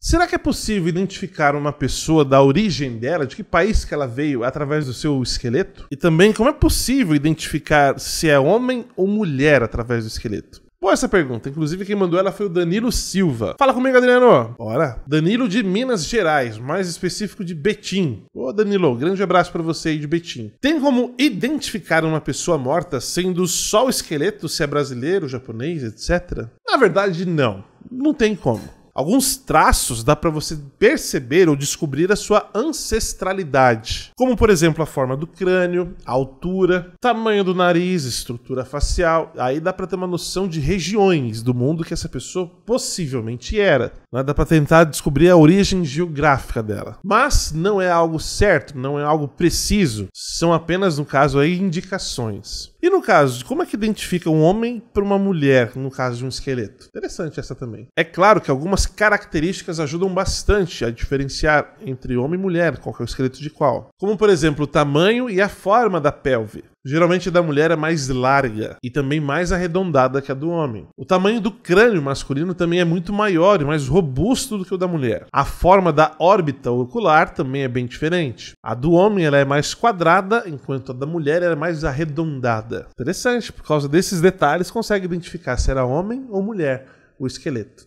Será que é possível identificar uma pessoa da origem dela, de que país que ela veio, através do seu esqueleto? E também, como é possível identificar se é homem ou mulher através do esqueleto? Boa essa pergunta. Inclusive, quem mandou ela foi o Danilo Silva. Fala comigo, Adriano. Ora, Danilo de Minas Gerais, mais específico de Betim. Ô, Danilo, grande abraço para você aí de Betim. Tem como identificar uma pessoa morta sendo só o esqueleto, se é brasileiro, japonês, etc? Na verdade, não. Não tem como. Alguns traços dá para você perceber ou descobrir a sua ancestralidade, como por exemplo a forma do crânio, a altura, tamanho do nariz, estrutura facial. Aí dá para ter uma noção de regiões do mundo que essa pessoa possivelmente era. Né? Dá para tentar descobrir a origem geográfica dela. Mas não é algo certo, não é algo preciso. São apenas, no caso aí, indicações. E no caso, como é que identifica um homem para uma mulher no caso de um esqueleto? Interessante essa também. É claro que algumas características ajudam bastante a diferenciar entre homem e mulher qual é o esqueleto de qual. Como, por exemplo, o tamanho e a forma da pelve. Geralmente a da mulher é mais larga e também mais arredondada que a do homem. O tamanho do crânio masculino também é muito maior e mais robusto do que o da mulher. A forma da órbita ocular também é bem diferente. A do homem ela é mais quadrada, enquanto a da mulher é mais arredondada. Interessante, por causa desses detalhes consegue identificar se era homem ou mulher o esqueleto.